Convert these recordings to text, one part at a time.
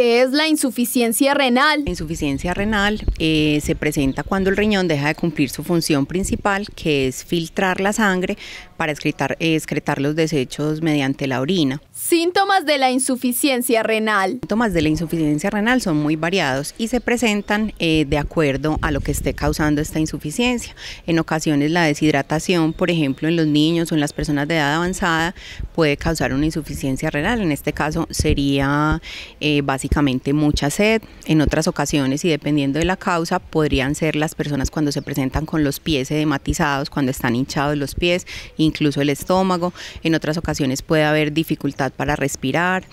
es la insuficiencia renal. La insuficiencia renal eh, se presenta cuando el riñón deja de cumplir su función principal, que es filtrar la sangre para excretar, eh, excretar los desechos mediante la orina. Síntomas de la insuficiencia renal. Síntomas de la insuficiencia renal son muy variados y se presentan eh, de acuerdo a lo que esté causando esta insuficiencia. En ocasiones la deshidratación, por ejemplo, en los niños o en las personas de edad avanzada puede causar una insuficiencia renal. En este caso sería básicamente mucha sed. En otras ocasiones, y dependiendo de la causa, podrían ser las personas cuando se presentan con los pies edematizados, cuando están hinchados los pies, incluso el estómago. En otras ocasiones puede haber dificultad para respirar.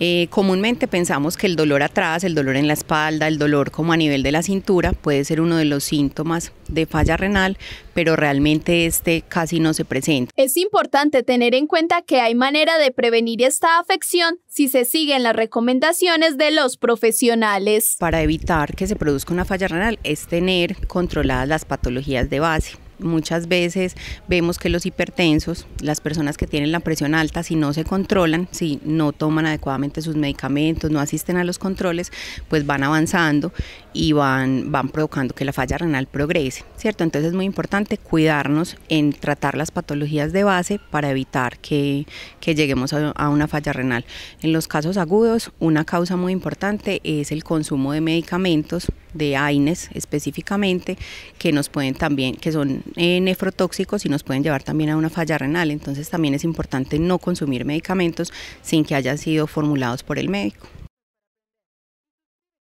Eh, comúnmente pensamos que el dolor atrás, el dolor en la espalda, el dolor como a nivel de la cintura puede ser uno de los síntomas de falla renal, pero realmente este casi no se presenta. Es importante tener en cuenta que hay manera de prevenir esta afección si se siguen las recomendaciones de los profesionales. Para evitar que se produzca una falla renal es tener controladas las patologías de base muchas veces vemos que los hipertensos, las personas que tienen la presión alta, si no se controlan, si no toman adecuadamente sus medicamentos, no asisten a los controles, pues van avanzando y van, van provocando que la falla renal progrese, ¿cierto? Entonces es muy importante cuidarnos en tratar las patologías de base para evitar que, lleguemos a, a una falla renal. En los casos agudos, una causa muy importante es el consumo de medicamentos de AINES específicamente, que nos pueden también, que son eh, nefrotóxicos y nos pueden llevar también a una falla renal. Entonces también es importante no consumir medicamentos sin que hayan sido formulados por el médico.